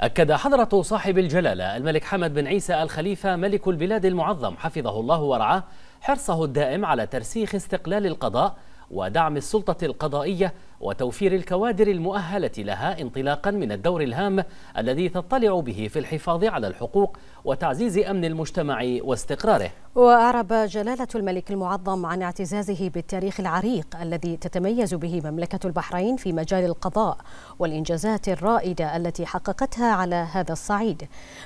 أكد حضرة صاحب الجلالة الملك حمد بن عيسى الخليفة ملك البلاد المعظم حفظه الله ورعاه حرصه الدائم على ترسيخ استقلال القضاء ودعم السلطة القضائية وتوفير الكوادر المؤهلة لها انطلاقا من الدور الهام الذي تطلع به في الحفاظ على الحقوق وتعزيز أمن المجتمع واستقراره وأعرب جلالة الملك المعظم عن اعتزازه بالتاريخ العريق الذي تتميز به مملكة البحرين في مجال القضاء والإنجازات الرائدة التي حققتها على هذا الصعيد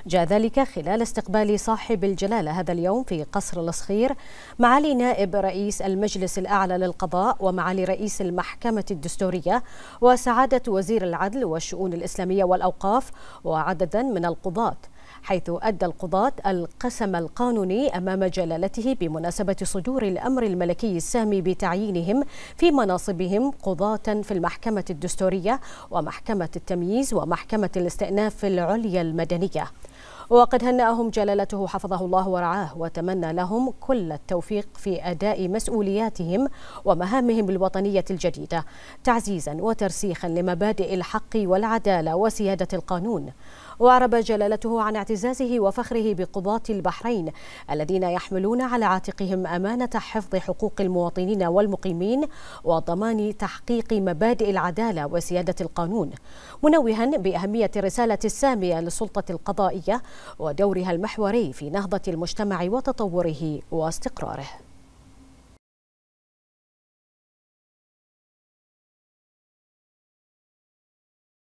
جاء ذلك خلال استقبال صاحب الجلالة هذا اليوم في قصر الصخير معالي نائب رئيس المجلس الأعلى للقضاء ومعالي رئيس المحكمة الدستورية الدستورية وسعادة وزير العدل والشؤون الإسلامية والأوقاف وعددا من القضاة حيث أدى القضاة القسم القانوني أمام جلالته بمناسبة صدور الأمر الملكي السامي بتعيينهم في مناصبهم قضاة في المحكمة الدستورية ومحكمة التمييز ومحكمة الاستئناف العليا المدنية وقد هنأهم جلالته حفظه الله ورعاه وتمنى لهم كل التوفيق في أداء مسؤولياتهم ومهامهم الوطنية الجديدة تعزيزا وترسيخا لمبادئ الحق والعدالة وسيادة القانون وأعرب جلالته عن اعتزازه وفخره بقضاة البحرين الذين يحملون على عاتقهم أمانة حفظ حقوق المواطنين والمقيمين وضمان تحقيق مبادئ العدالة وسيادة القانون منوها بأهمية الرسالة السامية للسلطة القضائية ودورها المحوري في نهضة المجتمع وتطوره واستقراره